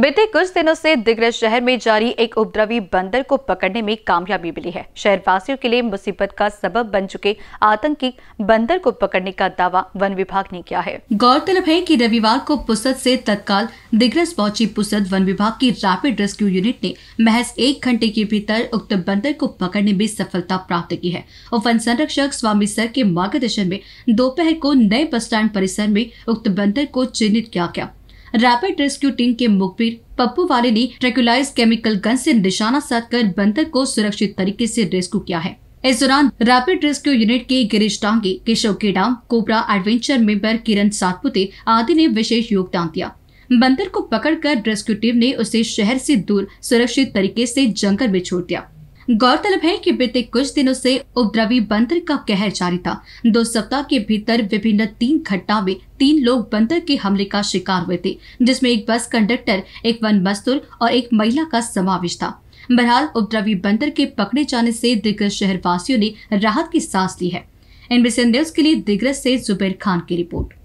बीते कुछ दिनों से दिग्रज शहर में जारी एक उपद्रवी बंदर को पकड़ने में कामयाबी मिली है शहरवासियों के लिए मुसीबत का सबब बन चुके आतंकी बंदर को पकड़ने का दावा वन विभाग ने किया है गौरतलब है कि रविवार को पुसद से तत्काल दिग्रज पहुंची पुसद वन विभाग की रैपिड रेस्क्यू यूनिट ने महज एक घंटे के भीतर उक्त बंदर को पकड़ने में सफलता प्राप्त की है और वन संरक्षक स्वामी सर के मार्गदर्शन में दोपहर को नए बस स्टैंड परिसर में उक्त बंदर को चिन्हित किया गया रैपिड रेस्क्यू टीम के मुखबिर पप्पू वाले ने ट्रेकुलाइज केमिकल गन से निशाना साधकर बंदर को सुरक्षित तरीके से रेस्क्यू किया है इस दौरान रैपिड रेस्क्यू यूनिट के Girish Tange Keshav Kedam cobra adventure member Kiran Satpute आदि ने विशेष योगदान दिया बंदर को पकड़कर रेस्क्यू टीम ने उसे शहर से दूर सुरक्षित तरीके से जंगल में छोड़ दिया गौरतलब है कि बीते कुछ दिनों से उपद्रवी बंदर का कहर जारी था दो सप्ताह के भीतर विभिन्न तीन घटना में तीन लोग बंदर के हमले का शिकार हुए थे जिसमें एक बस कंडक्टर एक वन मजदूर और एक महिला का समावेश था बहरहाल उपद्रवी बंदर के पकड़े जाने से दिग्गज वासियों ने राहत की सांस ली है एनबीसी न्यूज के लिए दिग्गज से जुबेर खान की रिपोर्ट